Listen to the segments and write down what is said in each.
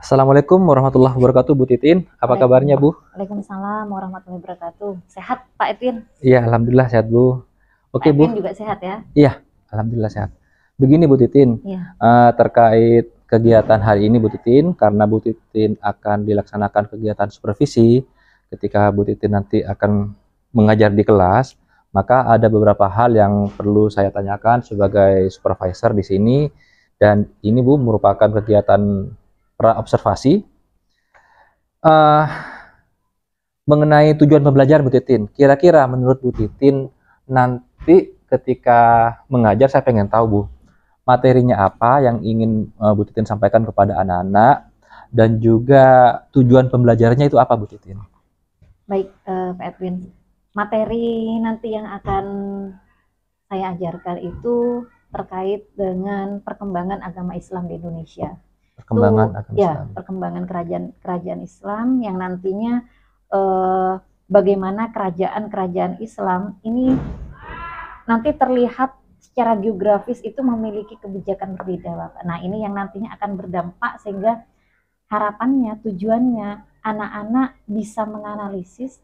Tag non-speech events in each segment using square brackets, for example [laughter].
Assalamualaikum warahmatullahi wabarakatuh Bu Titin. Apa kabarnya Bu? Waalaikumsalam warahmatullahi wabarakatuh. Sehat Pak Etin? Iya, alhamdulillah sehat Bu. Oke Pak Bu. Edwin juga sehat ya? Iya, alhamdulillah sehat. Begini Bu Titin, ya. uh, terkait kegiatan hari ini Bu Titin, karena Bu Titin akan dilaksanakan kegiatan supervisi, ketika Bu Titin nanti akan mengajar di kelas, maka ada beberapa hal yang perlu saya tanyakan sebagai supervisor di sini dan ini Bu merupakan kegiatan praobservasi. Uh, eh, mengenai tujuan pembelajaran Bu Titin, kira-kira menurut Bu Titin nanti ketika mengajar saya pengen tahu Bu, materinya apa yang ingin uh, Bu Titin sampaikan kepada anak-anak dan juga tujuan pembelajarannya itu apa Bu Titin? Baik uh, Pak Edwin, materi nanti yang akan saya ajarkan itu terkait dengan perkembangan agama Islam di Indonesia perkembangan agama ya, Islam. perkembangan kerajaan kerajaan Islam yang nantinya eh, bagaimana kerajaan-kerajaan Islam ini nanti terlihat secara geografis itu memiliki kebijakan berbeda Bapak. Nah, ini yang nantinya akan berdampak sehingga harapannya, tujuannya anak-anak bisa menganalisis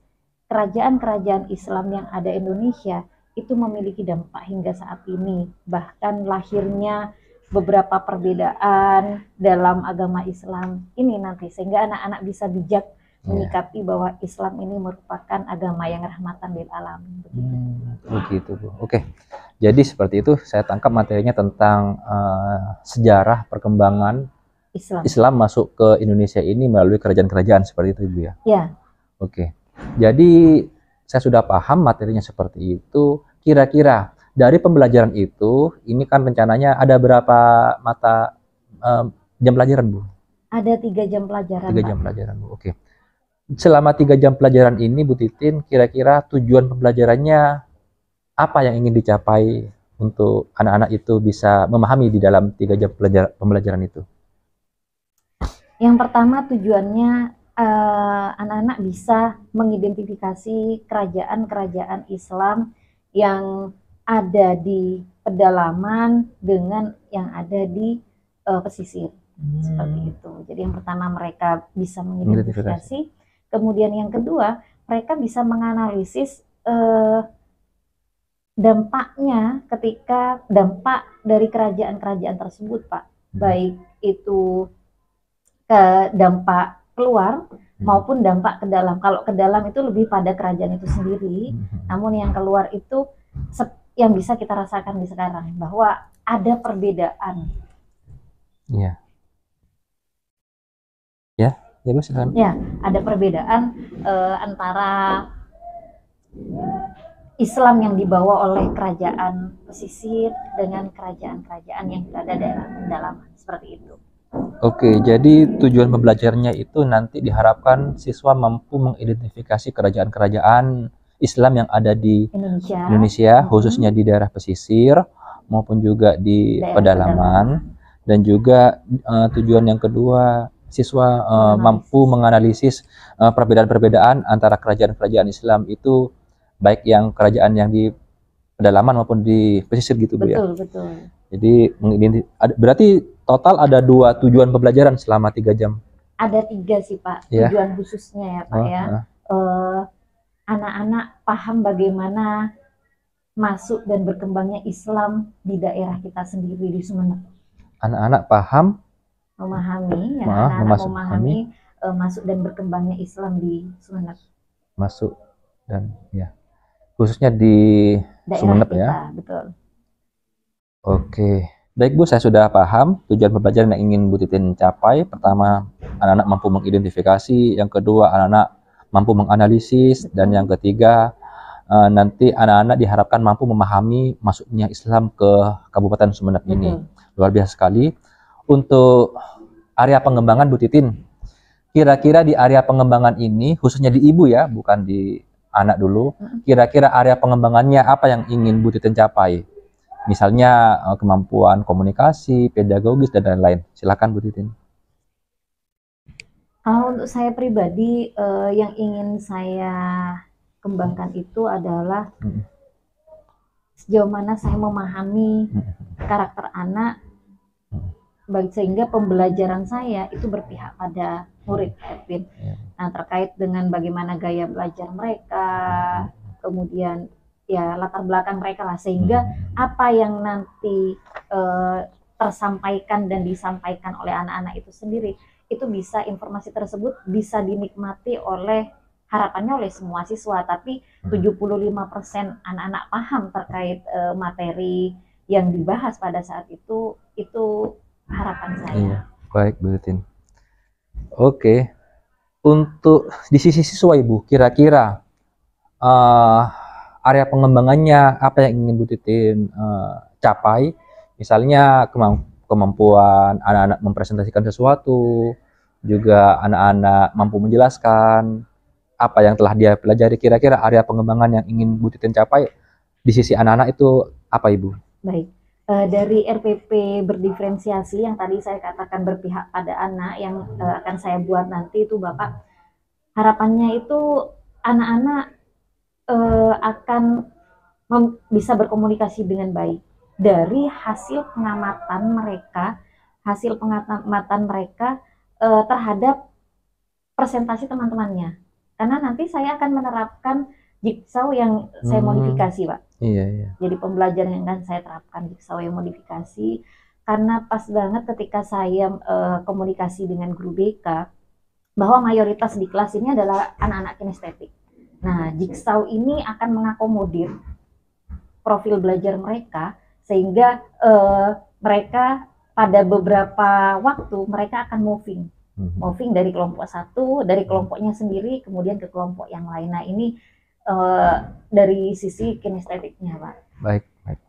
kerajaan-kerajaan Islam yang ada Indonesia itu memiliki dampak hingga saat ini. Bahkan lahirnya beberapa perbedaan dalam agama Islam ini nanti sehingga anak-anak bisa bijak iya. menyikapi ya. bahwa Islam ini merupakan agama yang rahmatan lil alamin begitu. Hmm, begitu Oke. Jadi seperti itu saya tangkap materinya tentang uh, sejarah perkembangan Islam. Islam masuk ke Indonesia ini melalui kerajaan-kerajaan seperti itu Ibu ya. Iya. Oke. Jadi saya sudah paham materinya seperti itu. Kira-kira dari pembelajaran itu, ini kan rencananya ada berapa mata um, jam pelajaran, Bu? Ada tiga jam pelajaran. Tiga jam pelajaran, Bu. Oke. Selama tiga jam pelajaran ini, Bu Titin, kira-kira tujuan pembelajarannya apa yang ingin dicapai untuk anak-anak itu bisa memahami di dalam tiga jam pelajar pembelajaran itu? Yang pertama tujuannya eh, anak-anak uh, anak -anak bisa mengidentifikasi kerajaan-kerajaan Islam yang ada di pedalaman dengan yang ada di uh, pesisir hmm. seperti itu. Jadi yang pertama mereka bisa mengidentifikasi, kemudian yang kedua mereka bisa menganalisis uh, dampaknya ketika dampak dari kerajaan-kerajaan tersebut, Pak, hmm. baik itu ke dampak keluar hmm. maupun dampak ke dalam. Kalau ke dalam itu lebih pada kerajaan itu sendiri, hmm. namun yang keluar itu yang bisa kita rasakan di sekarang bahwa ada perbedaan. Iya. Ya, ya Mas Ya, ada perbedaan eh, antara Islam yang dibawa oleh kerajaan pesisir dengan kerajaan-kerajaan yang berada daerah pedalaman seperti itu. Oke, jadi tujuan pembelajarannya itu nanti diharapkan siswa mampu mengidentifikasi kerajaan-kerajaan Islam yang ada di Indonesia, Indonesia hmm. khususnya di daerah pesisir maupun juga di daerah pedalaman dan juga uh, tujuan yang kedua siswa uh, mampu menganalisis perbedaan eh, perbedaan-perbedaan antara kerajaan-kerajaan Islam itu baik yang kerajaan yang di pedalaman maupun di pesisir gitu betul, Bu ya. Betul, betul. Jadi berarti total ada dua tujuan pembelajaran selama tiga jam. Ada tiga sih Pak, ya. tujuan khususnya ya Pak oh, ya. Uh. Uh, anak-anak paham bagaimana masuk dan berkembangnya Islam di daerah kita sendiri di Sumeneb. Anak-anak paham memahami, ya, maaf, anak-anak memahami uh, masuk dan berkembangnya Islam di Sumeneb. Masuk dan ya khususnya di daerah Sumeneb kita, ya. Betul. Oke, baik Bu, saya sudah paham tujuan pembelajaran yang ingin Bu Titin capai. Pertama, anak-anak mampu mengidentifikasi. Yang kedua, anak-anak mampu menganalisis dan yang ketiga uh, nanti anak-anak diharapkan mampu memahami masuknya Islam ke Kabupaten Sumeneb ini. Luar biasa sekali. Untuk area pengembangan Bu Titin, kira-kira di area pengembangan ini khususnya di ibu ya, bukan di anak dulu, kira-kira area pengembangannya apa yang ingin Bu Titin capai? Misalnya eh, kemampuan komunikasi, pedagogis dan lain-lain. Silakan Bu Titin. Kalau untuk saya pribadi uh, yang ingin saya kembangkan itu adalah sejauh mana saya memahami karakter anak sehingga pembelajaran saya itu berpihak pada murid Edwin. Iya. Nah terkait dengan bagaimana gaya belajar mereka, kemudian ya latar belakang mereka lah sehingga apa yang nanti uh, tersampaikan dan disampaikan oleh anak-anak itu sendiri itu bisa informasi tersebut bisa dinikmati oleh harapannya oleh semua siswa tapi 75% hmm. anak-anak paham terkait e, materi yang dibahas pada saat itu itu harapan saya. Iya. Baik, Bu Oke. Untuk di sisi siswa Ibu, kira-kira uh, area pengembangannya apa yang ingin Bu Titin uh, eh, capai? Misalnya kemampuan kemampuan anak-anak mempresentasikan sesuatu, juga anak-anak mampu menjelaskan apa yang telah dia pelajari kira-kira area pengembangan yang ingin Bu Titin capai di sisi anak-anak itu apa Ibu? Baik. E, dari RPP berdiferensiasi yang tadi saya katakan berpihak pada anak yang e, akan saya buat nanti itu Bapak harapannya itu anak-anak e, akan bisa berkomunikasi dengan baik dari hasil pengamatan mereka, hasil pengamatan mereka e, terhadap presentasi teman-temannya. Karena nanti saya akan menerapkan jigsaw yang hmm. saya modifikasi, Pak. Iya, iya. Jadi pembelajaran yang akan saya terapkan jigsaw yang modifikasi karena pas banget ketika saya e, komunikasi dengan guru BK bahwa mayoritas di kelas ini adalah anak-anak kinestetik. Nah, jigsaw ini akan mengakomodir profil belajar mereka sehingga uh, mereka pada beberapa waktu mereka akan moving hmm. moving dari kelompok satu dari hmm. kelompoknya sendiri kemudian ke kelompok yang lain nah ini uh, dari sisi kinestetiknya pak baik baik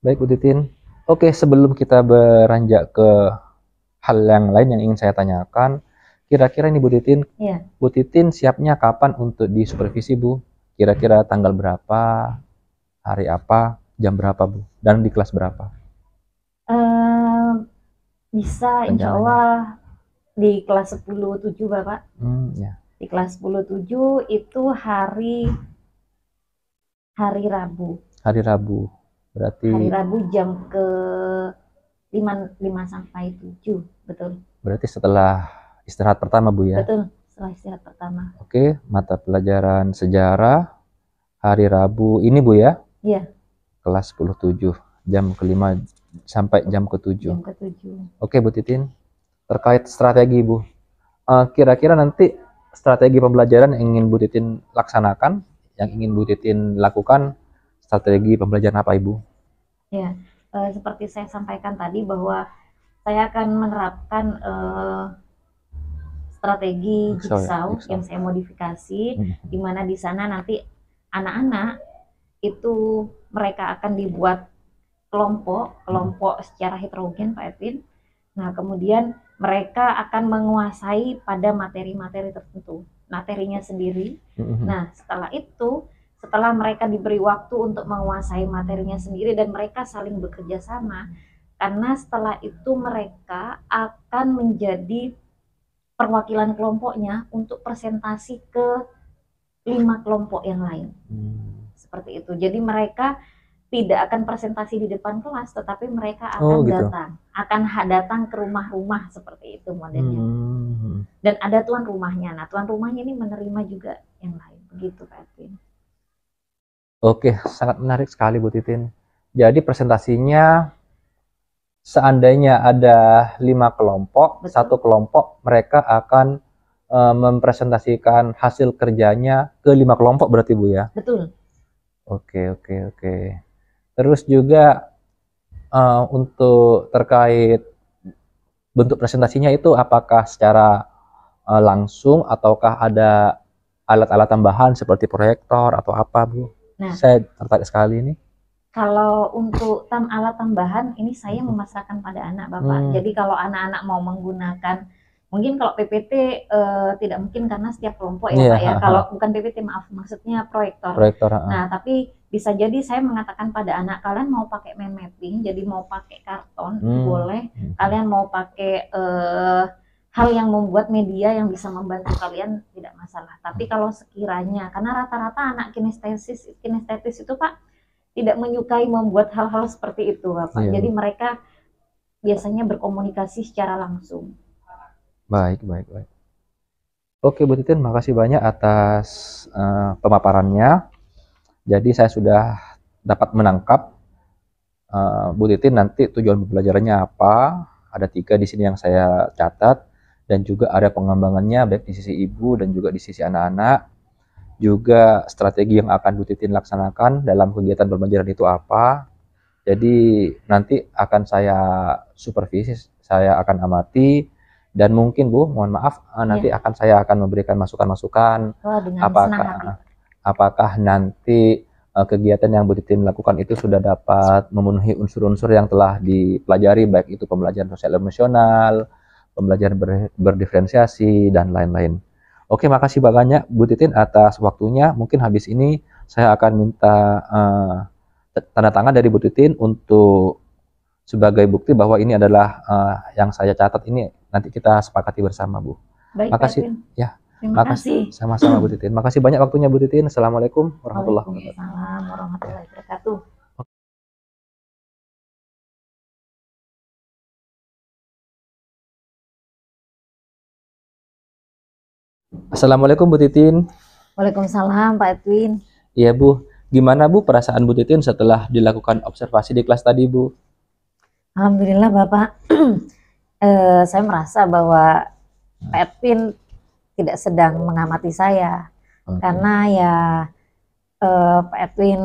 baik Bu Titin oke sebelum kita beranjak ke hal yang lain yang ingin saya tanyakan kira-kira ini Bu Titin ya. Bu Titin siapnya kapan untuk disupervisi Bu kira-kira tanggal berapa hari apa jam berapa Bu dan di kelas berapa? Uh, bisa insya Allah di kelas sepuluh tujuh, Bapak. Hmm, ya. Di kelas sepuluh tujuh itu hari hari Rabu. Hari Rabu. Berarti Hari Rabu jam ke lima 5 sampai tujuh, betul. Berarti setelah istirahat pertama Bu ya. Betul, setelah istirahat pertama. Oke, mata pelajaran sejarah hari Rabu ini Bu ya. Iya kelas 107 jam kelima sampai jam ketujuh. Jam Oke Bu Titin, terkait strategi Bu, eh, kira-kira uh, nanti strategi pembelajaran yang ingin Bu Titin laksanakan, yang ingin Bu Titin lakukan, strategi pembelajaran apa Ibu? Ya, uh, seperti saya sampaikan tadi bahwa saya akan menerapkan uh, strategi jigsaw yang saya modifikasi, hmm. di mana di sana nanti anak-anak itu mereka akan dibuat kelompok, kelompok secara heterogen Pak Edwin. Nah, kemudian mereka akan menguasai pada materi-materi tertentu, materinya sendiri. Mm-hmm. Nah, setelah itu, setelah mereka diberi waktu untuk menguasai materinya sendiri dan mereka saling bekerja sama, karena setelah itu mereka akan menjadi perwakilan kelompoknya untuk presentasi ke lima kelompok yang lain. Hmm seperti itu. Jadi mereka tidak akan presentasi di depan kelas, tetapi mereka oh, akan oh, gitu. datang, akan datang ke rumah-rumah seperti itu modelnya. Hmm. Dan ada tuan rumahnya. Nah, tuan rumahnya ini menerima juga yang lain, begitu Pak Edwin. Oke, sangat menarik sekali Bu Titin. Jadi presentasinya seandainya ada lima kelompok, Betul. satu kelompok mereka akan e, mempresentasikan hasil kerjanya ke lima kelompok berarti Bu ya? Betul Oke, oke, oke. Terus juga uh, untuk terkait bentuk presentasinya itu apakah secara uh, langsung ataukah ada alat-alat tambahan seperti proyektor atau apa, Bu? Nah, saya tertarik sekali ini. Kalau untuk tam alat tambahan ini saya hmm. memasarkan pada anak, Bapak. Hmm. Jadi kalau anak-anak mau menggunakan Mungkin kalau PPT uh, eh, tidak mungkin karena setiap kelompok ya yeah, Pak ya. Ha, ha. Kalau bukan PPT maaf maksudnya proyektor. Proyektor. Ha, nah, tapi bisa jadi saya mengatakan pada anak kalian mau pakai mind mapping, jadi mau pakai karton hmm. boleh. Hmm. Kalian mau pakai uh, hal yang membuat media yang bisa membantu kalian tidak masalah. Tapi hmm. kalau sekiranya karena rata-rata anak kinestesis kinestetis itu Pak tidak menyukai membuat hal-hal seperti itu Pak. Yeah. Jadi mereka biasanya berkomunikasi secara langsung. Baik, baik, baik. Oke, Bu Titin, makasih banyak atas uh, pemaparannya. Jadi saya sudah dapat menangkap uh, Bu Titin nanti tujuan pembelajarannya apa. Ada tiga di sini yang saya catat dan juga ada pengembangannya baik di sisi ibu dan juga di sisi anak-anak. Juga strategi yang akan Bu Titin laksanakan dalam kegiatan pembelajaran itu apa. Jadi nanti akan saya supervisi, saya akan amati dan mungkin Bu, mohon maaf eh, nanti iya. akan saya akan memberikan masukan-masukan oh, apakah eh, apakah nanti uh, kegiatan yang Bu Titin lakukan itu sudah dapat memenuhi unsur-unsur yang telah dipelajari baik itu pembelajaran sosial emosional, pembelajaran ber, berdiferensiasi dan lain-lain. Oke, makasih banyak Bu Titin atas waktunya. Mungkin habis ini saya akan minta uh, tanda tangan dari Bu Titin untuk sebagai bukti bahwa ini adalah uh, yang saya catat ini nanti kita sepakati bersama Bu. Baik, makasih Edwin. ya. Terima makasih. Sama-sama Bu Titin. Makasih banyak waktunya Bu Titin. Assalamualaikum warahmatullahi wabarakatuh. Waalaikumsalam warahmatullahi wabarakatuh. Assalamualaikum Bu Titin. Waalaikumsalam Pak Edwin. Iya Bu, gimana Bu perasaan Bu Titin setelah dilakukan observasi di kelas tadi Bu? Alhamdulillah Bapak, [clears throat] eh, saya merasa bahwa Pak Edwin tidak sedang mengamati saya okay. karena ya eh, Pak Edwin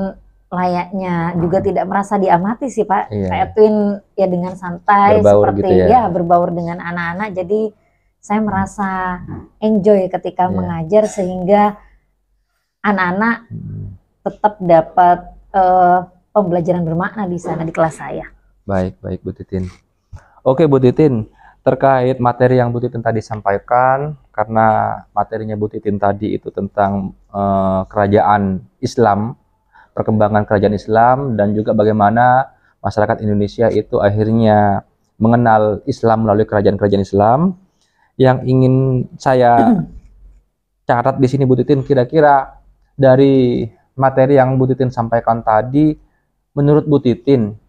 layaknya juga hmm. tidak merasa diamati sih Pak. Iya. Pak Edwin ya dengan santai berbaur seperti gitu ya. ya berbaur dengan anak-anak jadi saya merasa enjoy ketika yeah. mengajar sehingga anak-anak hmm. tetap dapat uh, pembelajaran bermakna di sana di kelas saya. Baik, baik Bu Titin. Oke Bu Titin, terkait materi yang Bu Titin tadi sampaikan, karena materinya Bu Titin tadi itu tentang eh, kerajaan Islam, perkembangan kerajaan Islam, dan juga bagaimana masyarakat Indonesia itu akhirnya mengenal Islam melalui kerajaan-kerajaan Islam. Yang ingin saya [clears throat] catat di sini Bu Titin, kira-kira dari materi yang Bu Titin sampaikan tadi, menurut Bu Titin,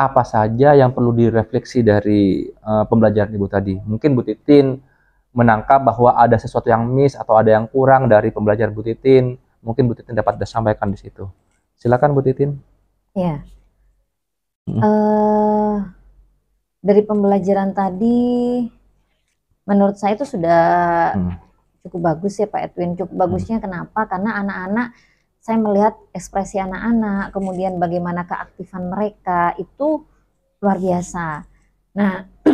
apa saja yang perlu direfleksi dari uh, pembelajaran Ibu tadi. Mungkin Bu Titin menangkap bahwa ada sesuatu yang miss atau ada yang kurang dari pembelajaran Bu Titin. Mungkin Bu Titin dapat disampaikan di situ. Silakan Bu Titin. Ya. Hmm. Uh, dari pembelajaran tadi, menurut saya itu sudah hmm. cukup bagus ya Pak Edwin. Cukup bagusnya hmm. kenapa? Karena anak-anak saya melihat ekspresi anak-anak, kemudian bagaimana keaktifan mereka itu luar biasa. Nah, [clears throat]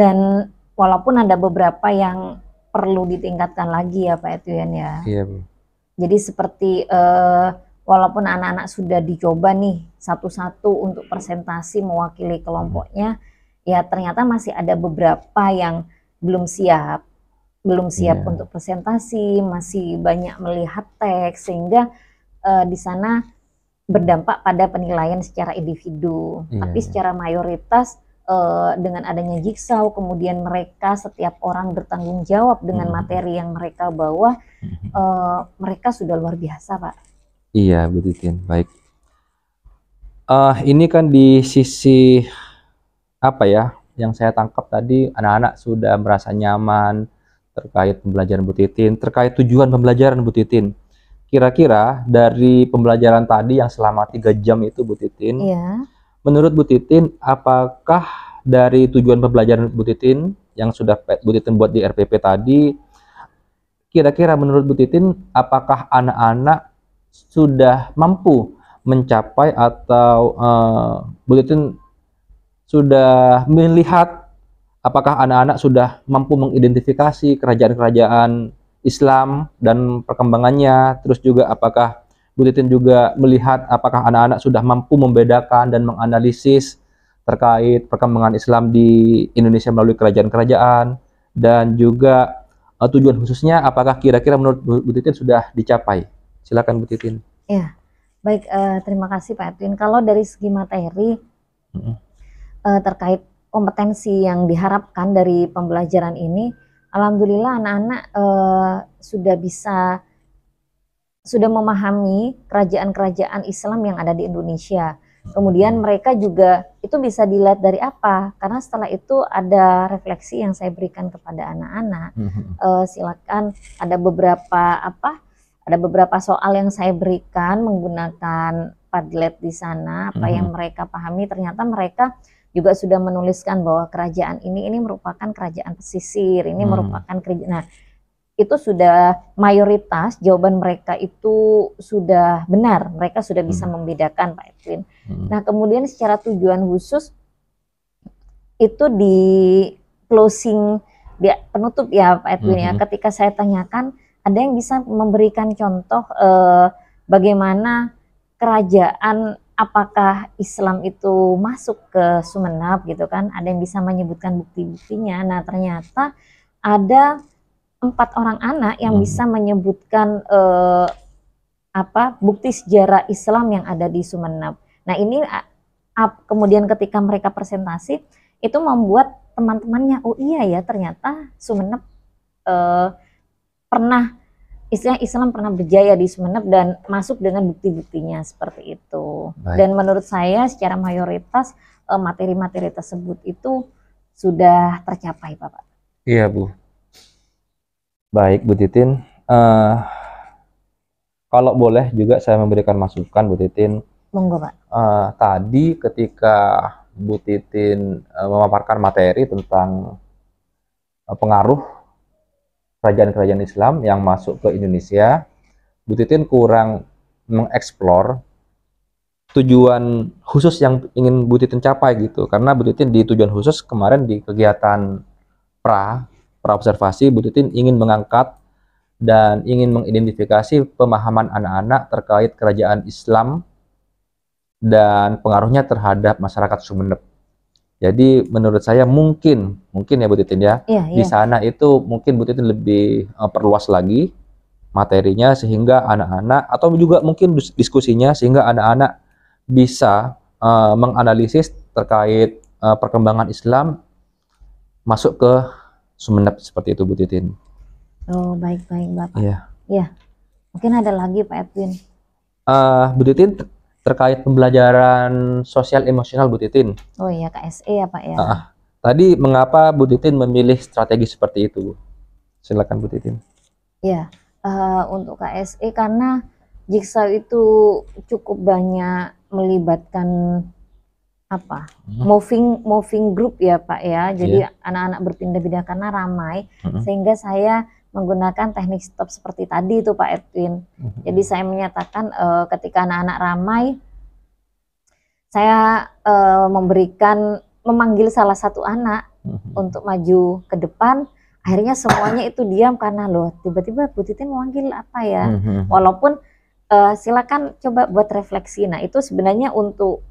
dan walaupun ada beberapa yang perlu ditingkatkan lagi ya Pak Etienne ya. Iya, Bu. Jadi seperti eh, walaupun anak-anak sudah dicoba nih satu-satu untuk presentasi mewakili kelompoknya, hmm. ya ternyata masih ada beberapa yang belum siap belum siap yeah. untuk presentasi, masih banyak melihat teks sehingga uh, di sana berdampak pada penilaian secara individu. Yeah. Tapi secara mayoritas uh, dengan adanya jigsaw, kemudian mereka setiap orang bertanggung jawab dengan mm. materi yang mereka bawa, uh, mereka sudah luar biasa, Pak. Iya, Bu Titin. Baik. Uh, ini kan di sisi apa ya? Yang saya tangkap tadi anak-anak sudah merasa nyaman, terkait pembelajaran Bu Titin, terkait tujuan pembelajaran Bu Titin. Kira-kira dari pembelajaran tadi yang selama tiga jam itu Bu Titin, ya. menurut Bu Titin, apakah dari tujuan pembelajaran Bu Titin yang sudah Bu Titin buat di RPP tadi, kira-kira menurut Bu Titin, apakah anak-anak sudah mampu mencapai atau uh, Bu Titin sudah melihat apakah anak-anak sudah mampu mengidentifikasi kerajaan-kerajaan Islam dan perkembangannya, terus juga apakah Butitin juga melihat apakah anak-anak sudah mampu membedakan dan menganalisis terkait perkembangan Islam di Indonesia melalui kerajaan-kerajaan, dan juga uh, tujuan khususnya apakah kira-kira menurut Butitin sudah dicapai? Silakan Butitin. Titin. Ya, baik uh, terima kasih Pak Edwin. Kalau dari segi materi mm -hmm. uh, terkait kompetensi yang diharapkan dari pembelajaran ini, alhamdulillah anak-anak eh, sudah bisa sudah memahami kerajaan-kerajaan Islam yang ada di Indonesia. Kemudian hmm. mereka juga itu bisa dilihat dari apa? Karena setelah itu ada refleksi yang saya berikan kepada anak-anak. Hmm, hmm, eh, silakan ada beberapa apa? Ada beberapa soal yang saya berikan menggunakan Padlet di sana. Apa yang mereka pahami ternyata mereka juga sudah menuliskan bahwa kerajaan ini ini merupakan kerajaan pesisir, ini hmm. merupakan kerajaan. Nah, itu sudah mayoritas jawaban mereka itu sudah benar, mereka sudah bisa hmm. membedakan Pak Edwin. Hmm. Nah, kemudian secara tujuan khusus itu di closing dia penutup ya Pak Edwin ya. hmm. ya, ketika saya tanyakan ada yang bisa memberikan contoh eh, bagaimana kerajaan apakah Islam itu masuk ke Sumenep gitu kan? Ada yang bisa menyebutkan bukti-buktinya. Nah, ternyata ada empat orang anak yang hmm. bisa menyebutkan eh, apa bukti sejarah Islam yang ada di Sumenep. Nah, ini up, eh, kemudian ketika mereka presentasi itu membuat teman-temannya oh iya ya ternyata Sumenep eh, pernah Istilah Islam pernah berjaya di Sumeneb dan masuk dengan bukti-buktinya seperti itu. Baik. Dan menurut saya secara mayoritas eh, materi-materi tersebut itu sudah tercapai, Bapak. Iya, Bu. Baik, Bu Titin. Uh, kalau boleh juga saya memberikan masukan, Bu Titin. Monggo, Pak. Uh, tadi ketika Bu Titin uh, memaparkan materi tentang uh, pengaruh kerajaan-kerajaan Islam yang masuk ke Indonesia, Bu Titin kurang mengeksplor tujuan khusus yang ingin Bu Titin capai gitu. Karena Bu Titin di tujuan khusus kemarin di kegiatan pra, pra observasi, Bu Titin ingin mengangkat dan ingin mengidentifikasi pemahaman anak-anak terkait kerajaan Islam dan pengaruhnya terhadap masyarakat Sumeneb. Jadi menurut saya mungkin, mungkin ya Butitin Titin ya, iya, iya. di sana itu mungkin Butitin lebih uh, perluas lagi materinya sehingga anak-anak atau juga mungkin diskusinya sehingga anak-anak bisa uh, menganalisis terkait uh, perkembangan Islam masuk ke Sumenep seperti itu Butitin. Oh baik baik Bapak. Iya. Ya. Mungkin ada lagi Pak Edwin. Uh, Bu terkait pembelajaran sosial emosional Bu Titin. Oh iya KSE ya Pak ya. Nah, tadi mengapa Bu Titin memilih strategi seperti itu Bu? Silakan Bu Titin. Ya uh, untuk KSE karena Jigsaw itu cukup banyak melibatkan apa hmm. moving moving group ya Pak ya. Jadi iya. anak-anak yeah. berpindah-pindah karena ramai hmm. sehingga saya menggunakan teknik stop seperti tadi itu Pak Edwin. Mm-hmm. Jadi saya menyatakan uh, ketika anak-anak ramai, saya uh, memberikan memanggil salah satu anak mm-hmm. untuk maju ke depan. Akhirnya semuanya itu diam karena loh tiba-tiba Bu Titin memanggil apa ya? Mm-hmm. Walaupun uh, silakan coba buat refleksi. Nah itu sebenarnya untuk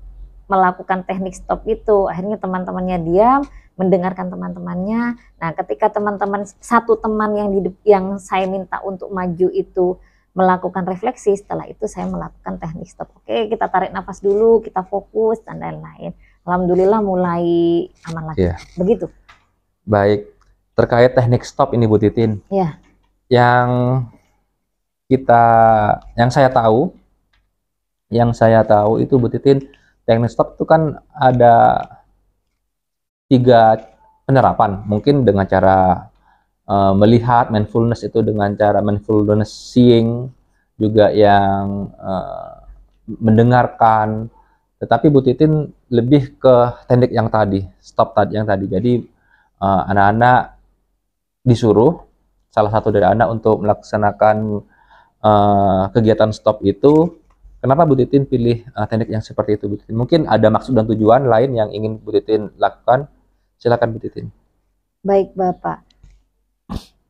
melakukan teknik stop itu. Akhirnya teman-temannya diam, mendengarkan teman-temannya. Nah, ketika teman-teman satu teman yang di, yang saya minta untuk maju itu melakukan refleksi, setelah itu saya melakukan teknik stop. Oke, kita tarik nafas dulu, kita fokus dan lain-lain. Alhamdulillah mulai aman lagi. Yeah. Begitu. Baik. Terkait teknik stop ini Bu Titin. Yeah. Yang kita yang saya tahu yang saya tahu itu Bu Titin teknik stop itu kan ada tiga penerapan. Mungkin dengan cara uh, melihat mindfulness itu dengan cara mindfulness seeing juga yang uh, mendengarkan. Tetapi Butitin lebih ke teknik yang tadi, stop tadi yang tadi. Jadi eh, anak-anak uh, disuruh salah satu dari anak untuk melaksanakan uh, kegiatan stop itu Kenapa Bu Titin pilih uh, teknik yang seperti itu Bu Mungkin ada maksud dan tujuan lain yang ingin Bu Titin lakukan. Silakan Bu Titin. Baik Bapak.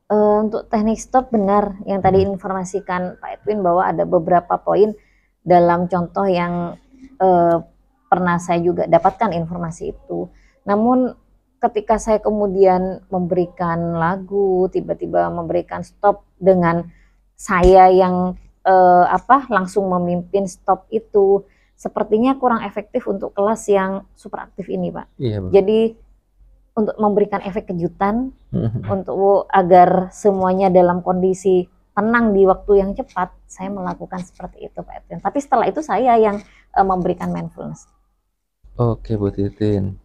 Uh, untuk teknik stop benar yang tadi hmm. informasikan Pak Edwin bahwa ada beberapa poin dalam contoh yang uh, pernah saya juga dapatkan informasi itu. Namun ketika saya kemudian memberikan lagu, tiba-tiba memberikan stop dengan saya yang uh, apa langsung memimpin stop itu sepertinya kurang efektif untuk kelas yang super aktif ini, Pak. Iya, Pak. Jadi untuk memberikan efek kejutan [laughs] untuk agar semuanya dalam kondisi tenang di waktu yang cepat, saya melakukan seperti itu, Pak Edwin. Tapi setelah itu saya yang uh, memberikan mindfulness. Oke, Bu Titin.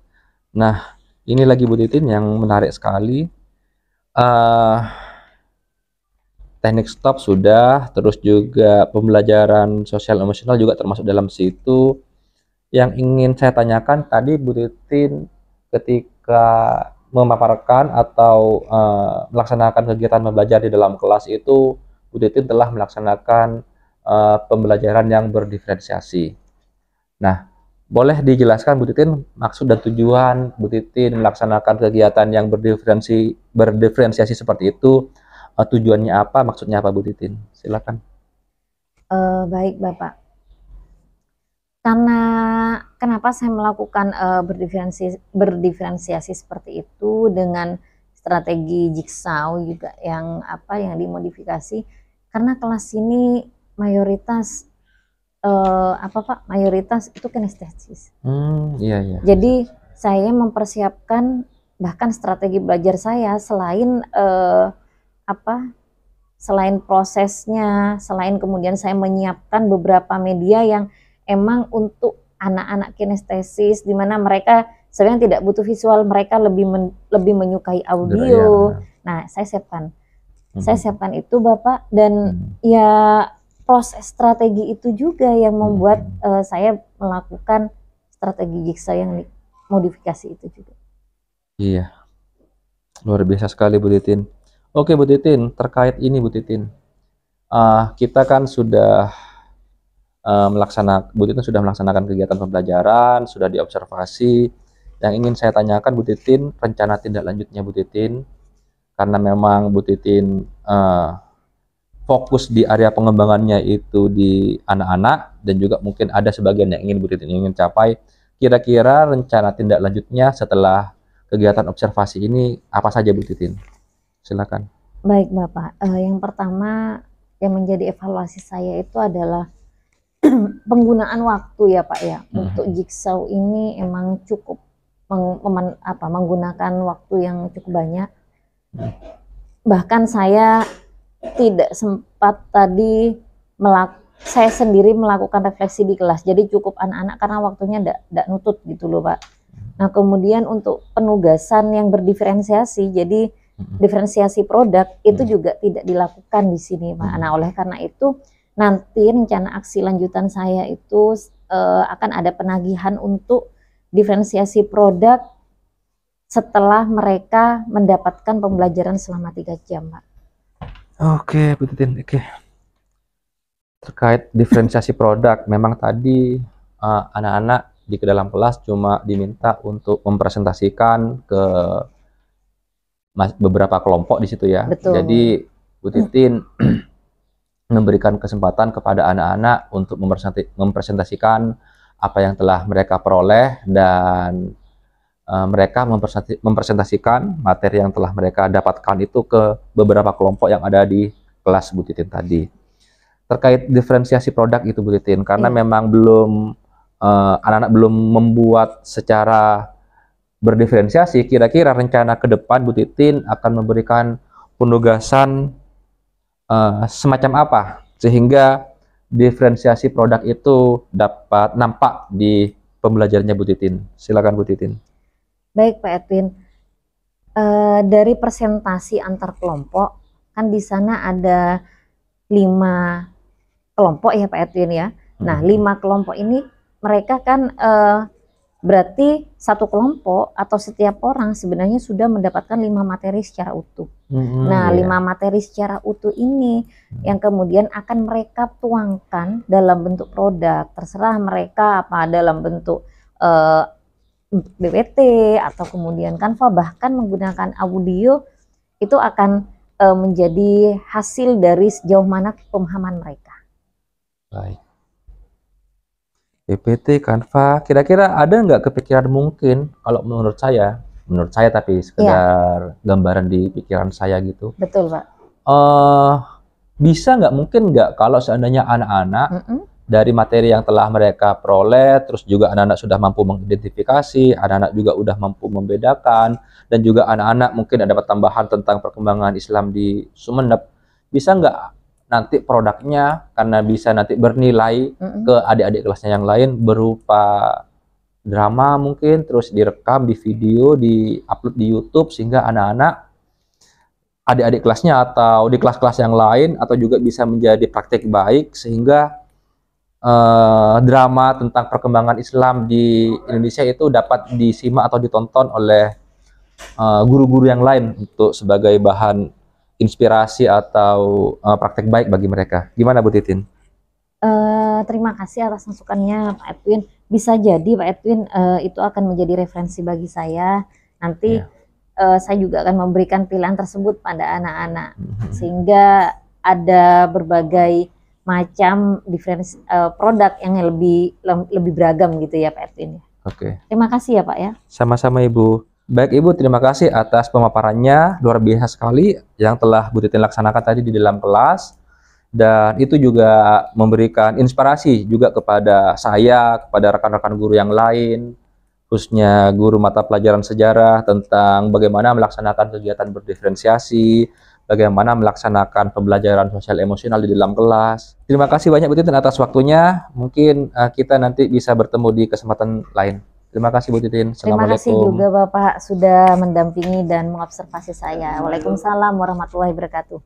Nah, ini lagi Bu Titin yang menarik sekali. Uh, teknik stop sudah, terus juga pembelajaran sosial emosional juga termasuk dalam situ. Yang ingin saya tanyakan tadi Bu Titin ketika memaparkan atau uh, melaksanakan kegiatan belajar di dalam kelas itu Bu Titin telah melaksanakan uh, pembelajaran yang berdiferensiasi. Nah, boleh dijelaskan Bu Titin maksud dan tujuan Bu Titin melaksanakan kegiatan yang berdiferensi berdiferensiasi seperti itu uh, tujuannya apa, maksudnya apa Bu Titin? Silakan. Uh, baik Bapak. Karena kenapa saya melakukan uh, eh, berdiferensiasi, berdiferensiasi seperti itu dengan strategi jigsaw juga yang apa yang dimodifikasi karena kelas ini mayoritas uh, apa pak mayoritas itu kinestesis. Hmm, iya iya. Jadi saya mempersiapkan bahkan strategi belajar saya selain uh, apa selain prosesnya, selain kemudian saya menyiapkan beberapa media yang emang untuk anak-anak kinestesis di mana mereka sebenarnya tidak butuh visual, mereka lebih men, lebih menyukai audio. Ya. Nah, saya siapkan. Hmm. Saya siapkan itu Bapak dan hmm. ya proses strategi itu juga yang membuat hmm. uh, saya melakukan strategi jigsaw yang modifikasi itu juga. Iya. Luar biasa sekali Bu Titin Oke Bu Titin, terkait ini Bu Titin, uh, kita kan sudah uh, eh, melaksanakan, Bu Titin sudah melaksanakan kegiatan pembelajaran, sudah diobservasi. Yang ingin saya tanyakan Bu Titin, rencana tindak lanjutnya Bu Titin, karena memang Bu Titin uh, fokus di area pengembangannya itu di anak-anak dan juga mungkin ada sebagian yang ingin Bu Titin ingin capai. Kira-kira rencana tindak lanjutnya setelah kegiatan observasi ini apa saja Bu Titin? Silakan. Baik Bapak, uh, yang pertama yang menjadi evaluasi saya itu adalah [clears throat] penggunaan waktu ya Pak ya. Hmm. Untuk jigsaw ini emang cukup apa, menggunakan waktu yang cukup banyak. Hmm. Bahkan saya tidak sempat tadi melak saya sendiri melakukan refleksi di kelas. Jadi cukup anak-anak karena waktunya tidak nutut gitu loh Pak. Nah kemudian untuk penugasan yang berdiferensiasi, jadi diferensiasi produk itu juga tidak dilakukan di sini, Pak. Nah, oleh karena itu nanti rencana aksi lanjutan saya itu uh, akan ada penagihan untuk diferensiasi produk setelah mereka mendapatkan pembelajaran selama tiga jam, Pak. Oke, Bu Oke. Terkait diferensiasi produk, memang tadi eh, anak-anak uh, di dalam kelas cuma diminta untuk mempresentasikan ke beberapa kelompok di situ ya. Betul. Jadi Bu Titin [clears throat] memberikan kesempatan kepada anak-anak untuk mempresentasikan apa yang telah mereka peroleh dan eh, mereka mempresentasikan materi yang telah mereka dapatkan itu ke beberapa kelompok yang ada di kelas Butitin tadi. Terkait diferensiasi produk itu Butitin karena hmm. memang belum eh, anak-anak uh, belum membuat secara berdiferensiasi, kira-kira rencana ke depan Bu Titin akan memberikan penugasan uh, semacam apa sehingga diferensiasi produk itu dapat nampak di pembelajarannya Bu Titin. Silakan Bu Titin. Baik Pak Edwin. E, dari presentasi antar kelompok kan di sana ada lima kelompok ya Pak Edwin ya. Nah, hmm. lima kelompok ini mereka kan e, berarti satu kelompok atau setiap orang sebenarnya sudah mendapatkan lima materi secara utuh. hmm nah, iya. lima materi secara utuh ini mm. yang kemudian akan mereka tuangkan dalam bentuk produk, terserah mereka apa dalam bentuk uh, eh, BPT atau kemudian kanva bahkan menggunakan audio itu akan uh, menjadi hasil dari sejauh mana pemahaman mereka. Baik. PPT, Canva, kira-kira ada nggak kepikiran mungkin kalau menurut saya, menurut saya tapi sekedar ya. gambaran di pikiran saya gitu. Betul pak. Uh, bisa nggak mungkin nggak kalau seandainya anak-anak mm -mm. dari materi yang telah mereka peroleh, terus juga anak-anak sudah mampu mengidentifikasi, anak-anak juga sudah mampu membedakan, dan juga anak-anak mungkin ada tambahan tentang perkembangan Islam di Sumeneb, bisa nggak nanti produknya karena bisa nanti bernilai mm-hmm. ke adik-adik kelasnya yang lain berupa drama mungkin terus direkam di video di upload di YouTube sehingga anak-anak adik-adik kelasnya atau di kelas-kelas yang lain atau juga bisa menjadi praktik baik sehingga eh, drama tentang perkembangan Islam di Indonesia itu dapat disimak atau ditonton oleh eh, guru-guru uh, -guru yang lain untuk sebagai bahan inspirasi atau uh, praktek baik bagi mereka. Gimana Bu Titin? Uh, terima kasih atas masukannya Pak Edwin. Bisa jadi Pak Edwin uh, itu akan menjadi referensi bagi saya. Nanti yeah. Iya. uh, saya juga akan memberikan pilihan tersebut pada anak-anak mm -hmm. sehingga ada berbagai macam diferensi uh, produk yang lebih lebih beragam gitu ya Pak Edwin. Oke. Okay. Terima kasih ya Pak ya. Sama-sama Ibu. Baik Ibu, terima kasih atas pemaparannya. Luar biasa sekali yang telah Bu Titin laksanakan tadi di dalam kelas. Dan itu juga memberikan inspirasi juga kepada saya, kepada rekan-rekan guru yang lain, khususnya guru mata pelajaran sejarah tentang bagaimana melaksanakan kegiatan berdiferensiasi, bagaimana melaksanakan pembelajaran sosial emosional di dalam kelas. Terima kasih banyak Bu Titin atas waktunya. Mungkin eh, kita nanti bisa bertemu di kesempatan lain. Terima kasih Bu Titin. Terima kasih juga Bapak sudah mendampingi dan mengobservasi saya. Waalaikumsalam warahmatullahi wabarakatuh.